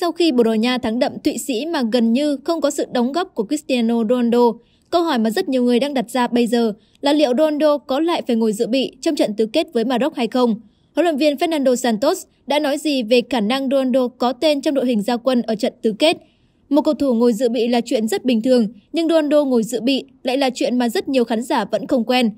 sau khi Bồ Đào Nha thắng đậm Thụy Sĩ mà gần như không có sự đóng góp của Cristiano Ronaldo. Câu hỏi mà rất nhiều người đang đặt ra bây giờ là liệu Ronaldo có lại phải ngồi dự bị trong trận tứ kết với Maroc hay không? Huấn luyện viên Fernando Santos đã nói gì về khả năng Ronaldo có tên trong đội hình gia quân ở trận tứ kết? Một cầu thủ ngồi dự bị là chuyện rất bình thường, nhưng Ronaldo ngồi dự bị lại là chuyện mà rất nhiều khán giả vẫn không quen.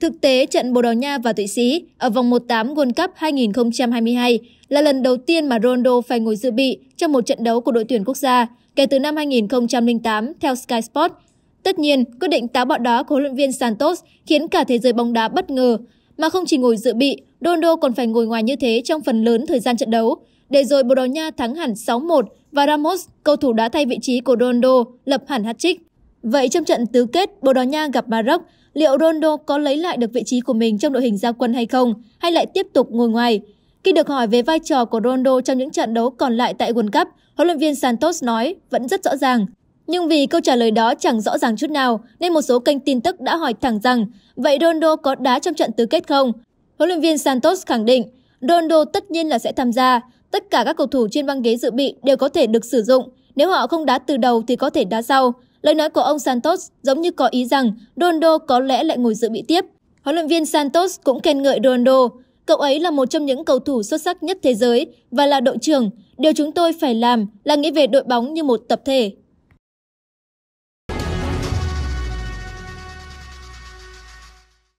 Thực tế, trận Bồ Đào Nha và Thụy Sĩ ở vòng 1-8 World Cup 2022 là lần đầu tiên mà Ronaldo phải ngồi dự bị trong một trận đấu của đội tuyển quốc gia kể từ năm 2008 theo Sky Sports. Tất nhiên, quyết định táo bạo đó của huấn luyện viên Santos khiến cả thế giới bóng đá bất ngờ. Mà không chỉ ngồi dự bị, Ronaldo còn phải ngồi ngoài như thế trong phần lớn thời gian trận đấu, để rồi Bồ Đào Nha thắng hẳn 6-1 và Ramos, cầu thủ đã thay vị trí của Ronaldo, lập hẳn hat-trick. Vậy trong trận tứ kết, Bồ Đào Nha gặp Maroc, liệu Ronaldo có lấy lại được vị trí của mình trong đội hình gia quân hay không, hay lại tiếp tục ngồi ngoài. Khi được hỏi về vai trò của Ronaldo trong những trận đấu còn lại tại World Cup, huấn luyện viên Santos nói vẫn rất rõ ràng. Nhưng vì câu trả lời đó chẳng rõ ràng chút nào, nên một số kênh tin tức đã hỏi thẳng rằng vậy Ronaldo có đá trong trận tứ kết không? Huấn luyện viên Santos khẳng định Ronaldo tất nhiên là sẽ tham gia. Tất cả các cầu thủ trên băng ghế dự bị đều có thể được sử dụng. Nếu họ không đá từ đầu thì có thể đá sau. Lời nói của ông Santos giống như có ý rằng Ronaldo có lẽ lại ngồi dự bị tiếp. Huấn luyện viên Santos cũng khen ngợi Ronaldo, Cậu ấy là một trong những cầu thủ xuất sắc nhất thế giới và là đội trưởng. Điều chúng tôi phải làm là nghĩ về đội bóng như một tập thể.